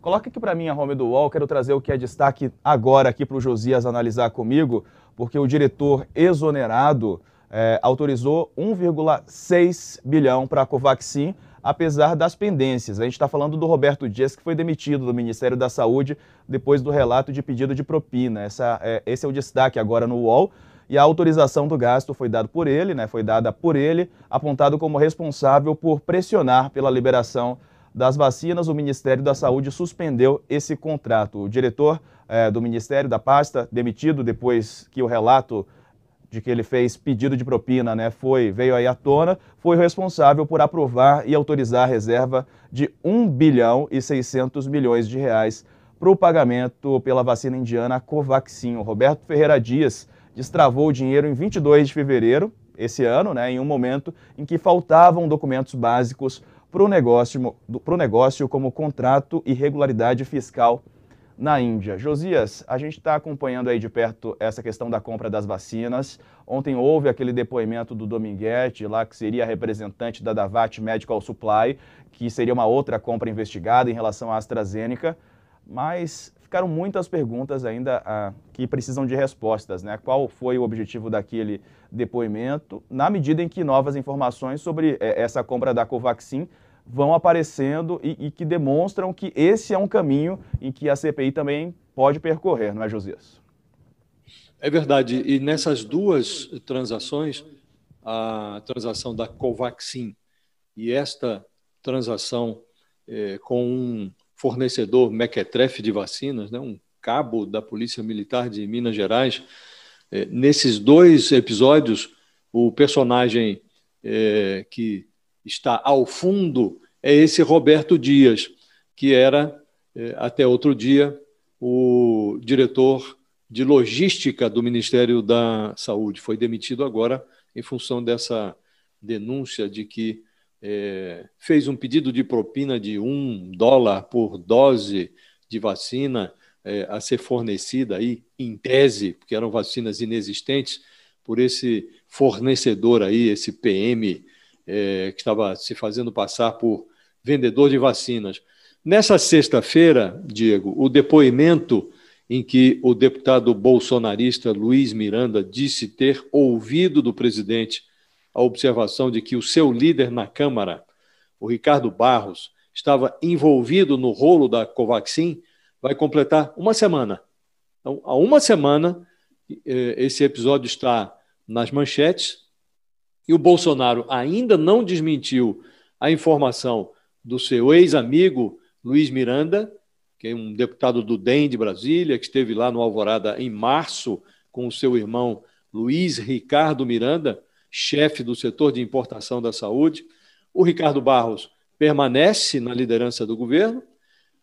Coloca aqui para mim a home do UOL, quero trazer o que é destaque agora aqui para o Josias analisar comigo, porque o diretor exonerado é, autorizou 1,6 bilhão para a Covaxin, apesar das pendências. A gente está falando do Roberto Dias, que foi demitido do Ministério da Saúde depois do relato de pedido de propina. Essa, é, esse é o destaque agora no UOL. E a autorização do gasto foi dada por ele, né, foi dada por ele, apontado como responsável por pressionar pela liberação das vacinas, o Ministério da Saúde suspendeu esse contrato. O diretor é, do Ministério da pasta, demitido depois que o relato de que ele fez pedido de propina, né, foi veio aí à tona, foi responsável por aprovar e autorizar a reserva de 1 bilhão e 600 milhões de reais para o pagamento pela vacina indiana Covaxin. O Roberto Ferreira Dias destravou o dinheiro em 22 de fevereiro esse ano, né, em um momento em que faltavam documentos básicos para o negócio, pro negócio como contrato e regularidade fiscal na Índia. Josias, a gente está acompanhando aí de perto essa questão da compra das vacinas. Ontem houve aquele depoimento do Dominguete, lá que seria representante da Davat Medical Supply, que seria uma outra compra investigada em relação à AstraZeneca. Mas ficaram muitas perguntas ainda ah, que precisam de respostas, né? Qual foi o objetivo daquele depoimento, na medida em que novas informações sobre eh, essa compra da Covaxin vão aparecendo e, e, que demonstram que esse é um caminho em que a CPI também pode percorrer, não é, Josias? É verdade. E nessas duas transações, a transação da Covaxin e esta transação eh, com um fornecedor mequetrefe de vacinas, né, um cabo da Polícia Militar de Minas Gerais. É, nesses dois episódios, o personagem é, que está ao fundo é esse Roberto Dias, que era, é, até outro dia, o diretor de logística do Ministério da Saúde. Foi demitido agora em função dessa denúncia de que é, fez um pedido de propina de um dólar por dose de vacina é, a ser fornecida aí, em tese, porque eram vacinas inexistentes, por esse fornecedor aí, esse PM, é, que estava se fazendo passar por vendedor de vacinas. Nessa sexta-feira, Diego, o depoimento em que o deputado bolsonarista Luiz Miranda disse ter ouvido do presidente a observação de que o seu líder na Câmara, o Ricardo Barros, estava envolvido no rolo da Covaxin, vai completar uma semana. Então, há uma semana, eh, esse episódio está nas manchetes e o Bolsonaro ainda não desmentiu a informação do seu ex-amigo Luiz Miranda, que é um deputado do DEM de Brasília, que esteve lá no Alvorada em março com o seu irmão Luiz Ricardo Miranda, chefe do setor de importação da saúde. O Ricardo Barros permanece na liderança do governo.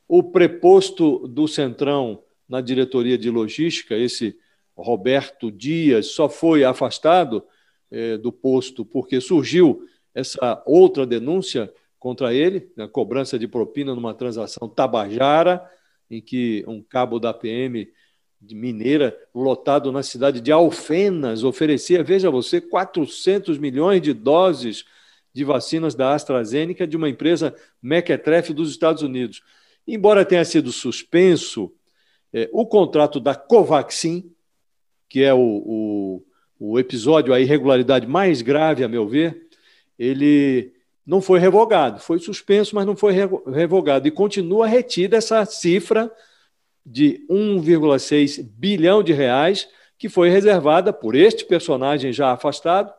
O preposto do Centrão na diretoria de logística, esse Roberto Dias, só foi afastado eh, do posto porque surgiu essa outra denúncia contra ele, na né, cobrança de propina numa transação tabajara, em que um cabo da PM mineira, lotado na cidade de Alfenas, oferecia, veja você, 400 milhões de doses de vacinas da AstraZeneca de uma empresa mequetrefe dos Estados Unidos. Embora tenha sido suspenso, é, o contrato da Covaxin, que é o, o, o episódio, a irregularidade mais grave, a meu ver, ele não foi revogado. Foi suspenso, mas não foi revogado. E continua retida essa cifra de 1,6 bilhão de reais, que foi reservada por este personagem já afastado,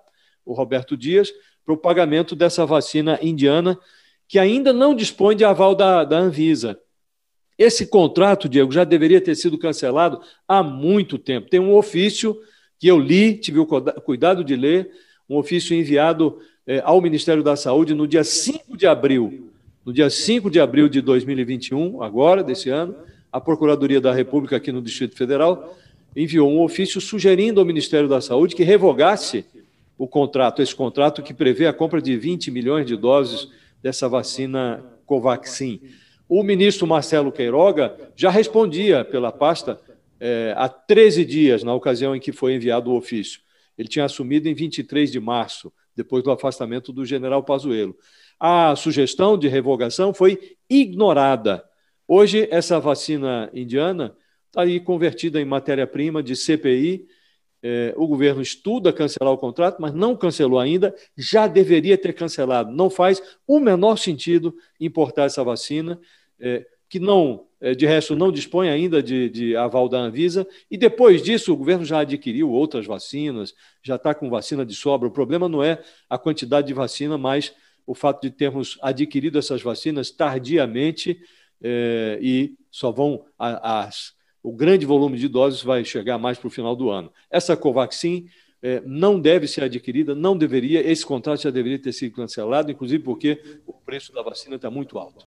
o Roberto Dias, para o pagamento dessa vacina indiana, que ainda não dispõe de aval da, da Anvisa. Esse contrato, Diego, já deveria ter sido cancelado há muito tempo. Tem um ofício que eu li, tive o cuidado de ler, um ofício enviado eh, ao Ministério da Saúde no dia 5 de abril, no dia 5 de abril de 2021, agora, desse ano, a Procuradoria da República aqui no Distrito Federal enviou um ofício sugerindo ao Ministério da Saúde que revogasse o contrato, esse contrato que prevê a compra de 20 milhões de doses dessa vacina Covaxin. O ministro Marcelo Queiroga já respondia pela pasta é, há 13 dias, na ocasião em que foi enviado o ofício. Ele tinha assumido em 23 de março, depois do afastamento do general Pazuello. A sugestão de revogação foi ignorada Hoje, essa vacina indiana está aí convertida em matéria-prima de CPI. É, o governo estuda cancelar o contrato, mas não cancelou ainda, já deveria ter cancelado. Não faz o menor sentido importar essa vacina, é, que não, é, de resto, não dispõe ainda de, de aval da Anvisa. E depois disso, o governo já adquiriu outras vacinas, já está com vacina de sobra. O problema não é a quantidade de vacina, mas o fato de termos adquirido essas vacinas tardiamente é, e só vão. A, a, o grande volume de doses vai chegar mais para o final do ano. Essa Covaxin é, eh, não deve ser adquirida, não deveria, esse contrato já deveria ter sido cancelado, inclusive porque o preço da vacina está muito alto.